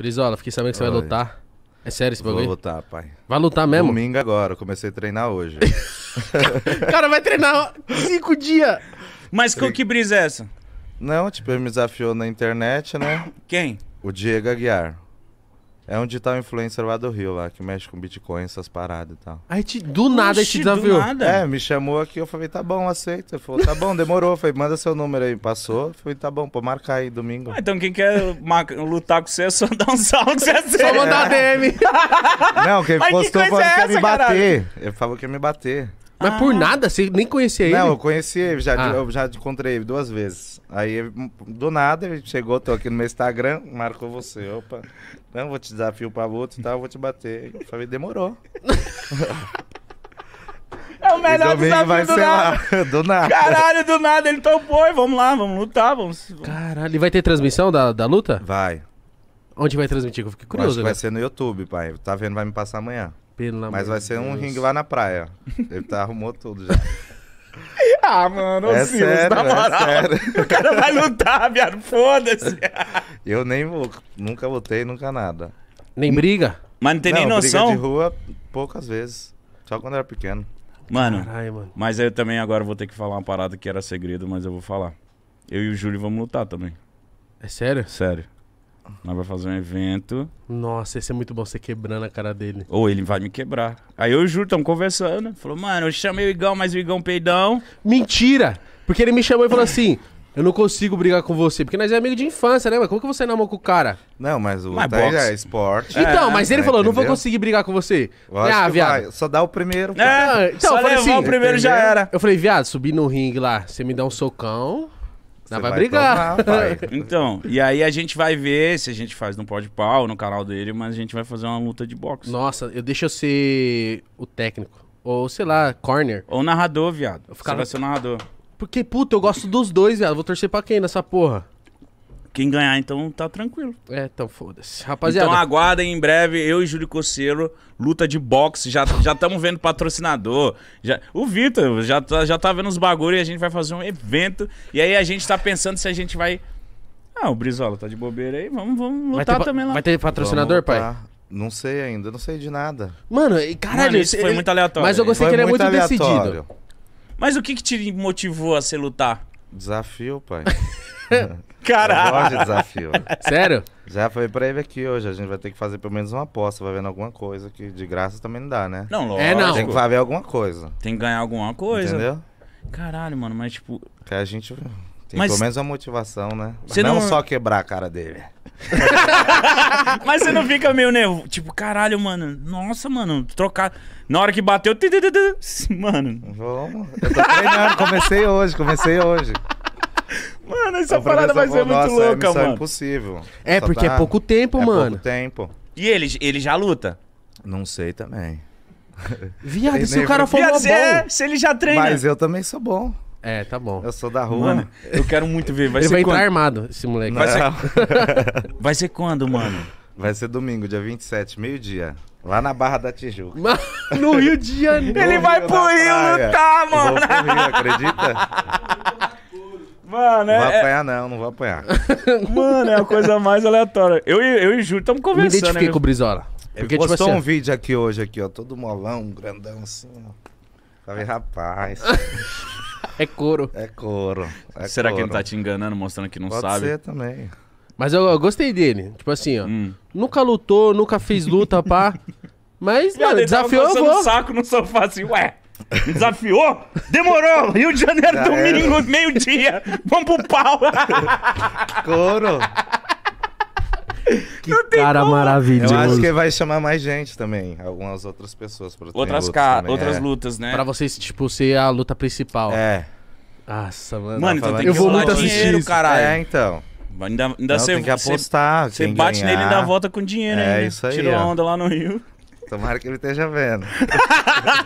Brizola, fiquei sabendo que você Oi. vai lutar. É sério esse bagulho? Vou lutar, pai. Vai lutar mesmo? Domingo agora, comecei a treinar hoje. cara, vai treinar cinco dias. Mas com que brisa é essa? Não, tipo, ele me desafiou na internet, né? Quem? O Diego Aguiar. É onde tá o influencer lá do Rio, lá, que mexe com Bitcoin, essas paradas e tal. Aí te, do nada Oxi, te desafiou. Nada. É, me chamou aqui, eu falei, tá bom, aceita. Ele falou, tá bom, demorou. falei, manda seu número aí. Passou, falei, tá bom, pô, marcar aí domingo. Ah, então quem quer lutar com você é só dar um salve que você Só mandar é. DM. Não, quem Mas postou que falou é que ia me bater. Ele falou que ia me bater. Mas ah. por nada? Você nem conhecia ele? Não, eu conheci ele, já, ah. eu já encontrei ele duas vezes. Aí, do nada, ele chegou, tô aqui no meu Instagram, marcou você. Opa, não, vou te desafio pra outro e tal, vou te bater. Eu falei, demorou. É o melhor desafio vai do, ser nada. Lá, do nada. Caralho, do nada, ele topou vamos lá, vamos lutar, vamos. Caralho, e vai ter transmissão da, da luta? Vai. Onde vai transmitir? Eu fiquei curioso. acho que né? vai ser no YouTube, pai. Tá vendo, vai me passar amanhã. Pelo Mas vai ser Deus. um ringue lá na praia. Ele tá, arrumou tudo já. Ah, mano, é Silas, sério, na né? é moral. É sério. O cara vai lutar, viado, foda-se. Eu nem vou, nunca lutei, nunca nada. Nem briga? Mas não tem não, nem noção. Briga de rua, poucas vezes. Só quando era pequeno. Mano, Caralho, mano, mas eu também agora vou ter que falar uma parada que era segredo, mas eu vou falar. Eu e o Júlio vamos lutar também. É sério? Sério. Nós vai fazer um evento. Nossa, esse é muito bom, você quebrando a cara dele. Ou ele vai me quebrar. Aí eu juro, tamo conversando. Falou, mano, eu chamei o Igão, mas o Igão peidão. Mentira! Porque ele me chamou e falou assim: eu não consigo brigar com você, porque nós é amigo de infância, né? Mas como que você namou com o cara? Não, mas o mas é esporte. Então, é, mas ele né, falou, entendeu? não vou conseguir brigar com você. Eu ah, viado. Vai. Só dá o primeiro. É, ah, então, só eu falei assim, o primeiro já era. Eu falei, viado, subi no ringue lá, você me dá um socão, não vai, vai brigar. Provar, então, e aí a gente vai ver se a gente faz no pó de pau, no canal dele, mas a gente vai fazer uma luta de boxe. Nossa, eu deixa eu ser o técnico. Ou, sei lá, corner. Ou narrador, viado. Você vai ser o narrador. Porque, puta, eu gosto dos dois, viado. Vou torcer pra quem nessa porra? Quem ganhar, então, tá tranquilo. É, então foda-se. Rapaziada. Então aguardem em breve, eu e Júlio Coceiro, luta de boxe. Já estamos vendo patrocinador. Já, o Vitor já, tá, já tá vendo os bagulho e a gente vai fazer um evento. E aí a gente tá pensando se a gente vai. Ah, o Brizola tá de bobeira aí, vamos, vamos lutar ter, também lá. Vai ter patrocinador, pai? Não sei ainda, não sei de nada. Mano, e caralho, Mano, isso foi ele... muito aleatório. Mas eu gostei foi que ele é muito aleatório. decidido. Mas o que, que te motivou a se lutar? Desafio, pai. Caralho! Eu de desafio. Né? Sério? Já foi pra ele aqui hoje. A gente vai ter que fazer pelo menos uma aposta. Vai vendo alguma coisa que de graça também não dá, né? Não, é, lógico. É, não. Tem que fazer alguma coisa. Tem que ganhar alguma coisa. Entendeu? Caralho, mano, mas tipo. Que a gente. Tem mas... pelo menos uma motivação, né? Não, não, só quebrar a cara dele. mas você não fica meio nervoso. Tipo, caralho, mano. Nossa, mano. Trocar. Na hora que bateu. Mano. Vamos. Eu tô treinando. comecei hoje, comecei hoje. Mano, essa é parada vai ser muito é louca, mano. É impossível. É, Só porque é tá- pouco tempo, é mano. É pouco tempo. E ele, ele já luta? Não sei também. Viado, se o cara for Viado, bom... É, se ele já treina. Mas eu também sou bom. É, tá bom. Eu sou da rua. Mano, eu quero muito ver. Vai ele ser vai quando? entrar armado, esse moleque. Vai ser... vai ser quando, mano? Vai ser domingo, dia 27, meio-dia. Lá na Barra da Tijuca. no Rio de Janeiro. Ele vai pro Rio lutar, mano. Vou pro Rio, acredita? Mano, é. Não é- vai apanhar, não, não vou apanhar. Mano, é a coisa mais aleatória. Eu, eu e o Júlio estamos conversando. Me né, identifiquei né? com o Brizola. Porque, tipo postou tipo assim, um vídeo aqui hoje, aqui, ó, todo molão, grandão assim, ó. Falei, rapaz. é couro. É couro. É Será couro. que ele tá te enganando, mostrando que não Pode sabe? Pode ser também. Mas eu, eu, gostei dele. Tipo assim, ó. Hum. Nunca lutou, nunca fez luta, pá. Mas, mano, desafiou eu vou. saco no sofá assim, ué. Me desafiou? Demorou! Rio de Janeiro, Já domingo, era. meio-dia. Vamos pro pau! Coro! Que cara como. maravilhoso. Eu acho que vai chamar mais gente também. Algumas outras pessoas. Pra outras ca... também, outras é. lutas, né? Pra vocês, tipo, ser a luta principal. É. Nossa, mano. Mano, então tem que eu vou muito assistir dinheiro, isso. caralho. É, então. Ainda, ainda não, cê, tem que apostar. Você bate ganhar. nele e a volta com dinheiro é, ainda. Isso aí, Tirou ó. onda lá no Rio. Tomara que ele esteja vendo.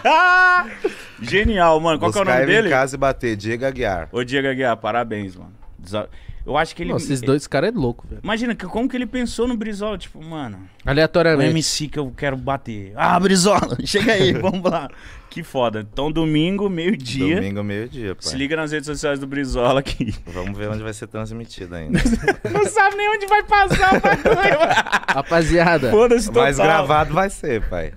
Genial, mano. Qual que é o nome ele dele? em casa e bater. Diego Aguiar. Ô, Diego Aguiar, parabéns, mano. Desa- eu acho que ele. Nossa, esses é dois caras é louco, velho. Imagina que, como que ele pensou no Brizola, tipo, mano. Aleatoriamente. O MC que eu quero bater. Ah, Brizola, chega aí, vamos lá. Que foda. Então, domingo, meio-dia. Domingo, meio-dia, pai. Se liga nas redes sociais do Brizola aqui. Vamos ver onde vai ser transmitido ainda. Não sabe nem onde vai passar tá o bagulho. Rapaziada. Foda-se total. Mas gravado vai ser, pai.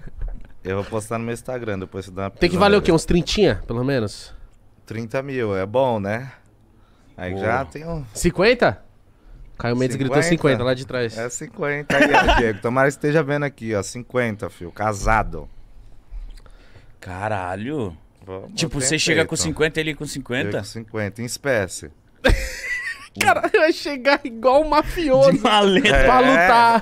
Eu vou postar no meu Instagram, depois de dá uma Tem que valer o quê? Uns trintinha, pelo menos? 30 mil, é bom, né? Aí Boa. já tem um. 50? Caio Mendes 50? gritou 50 lá de trás. É 50 aí, é, Diego. Tomara que esteja vendo aqui, ó. 50, filho. Casado. Caralho. Vamos tipo, você chega com 50 ele com 50? com 50, em espécie. Caralho, vai chegar igual o mafioso. De maleta. É. Pra lutar.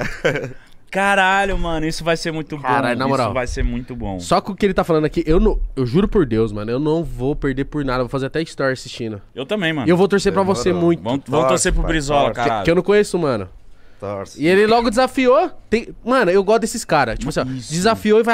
Caralho, mano, isso vai ser muito Caralho, bom. Caralho, na moral. Isso vai ser muito bom. Só que o que ele tá falando aqui, eu não, eu juro por Deus, mano, eu não vou perder por nada. Vou fazer até story assistindo. Eu também, mano. E eu vou torcer pra você muito. Vamos, vamos torcer pro Brizola, cara. Que, que eu não conheço, mano. Torce. E ele logo desafiou. Tem... Mano, eu gosto desses caras. Tipo assim, ó, desafiou e vai